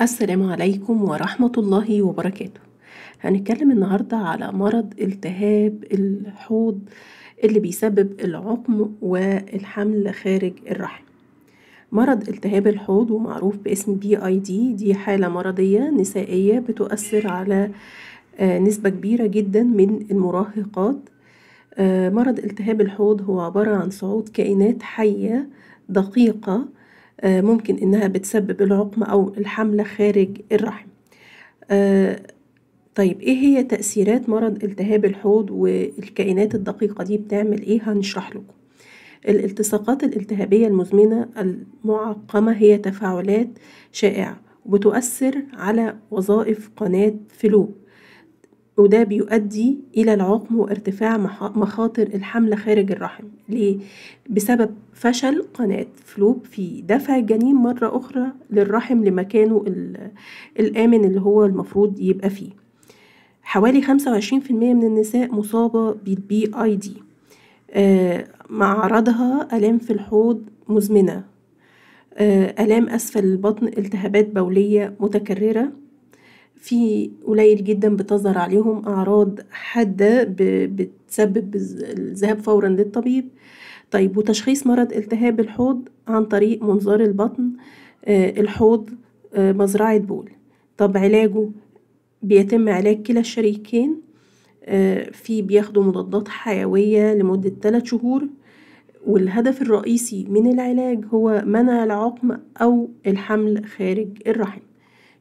السلام عليكم ورحمة الله وبركاته هنتكلم النهاردة على مرض التهاب الحوض اللي بيسبب العقم والحمل خارج الرحم مرض التهاب الحوض ومعروف باسم بي اي دي دي حالة مرضية نسائية بتؤثر على آه، نسبة كبيرة جدا من المراهقات آه، مرض التهاب الحوض هو عبارة عن صعود كائنات حية دقيقة آه، ممكن إنها بتسبب العقم أو الحملة خارج الرحم آه، طيب إيه هي تأثيرات مرض التهاب الحوض والكائنات الدقيقة دي بتعمل إيه هنشرح لكم الالتصاقات الالتهابية المزمنة المعقمة هي تفاعلات شائعة وبتؤثر على وظائف قناة فلوب وده بيؤدي إلى العقم وارتفاع مخاطر الحمل خارج الرحم ليه؟ بسبب فشل قناة فلوب في دفع الجنين مرة أخرى للرحم لمكانه الآمن اللي هو المفروض يبقى فيه حوالي خمسة وعشرين في المية من النساء مصابة بالبي اي آه، دي مع عرضها آلام في الحوض مزمنة آه، آلام أسفل البطن التهابات بولية متكررة في قليل جدا بتظهر عليهم أعراض حادة بتسبب الذهاب فورا للطبيب طيب وتشخيص مرض التهاب الحوض عن طريق منظار البطن آه، الحوض آه، مزرعة بول طب علاجه بيتم علاج كلا الشريكين آه، في بياخدوا مضادات حيوية لمدة 3 شهور والهدف الرئيسي من العلاج هو منع العقم أو الحمل خارج الرحم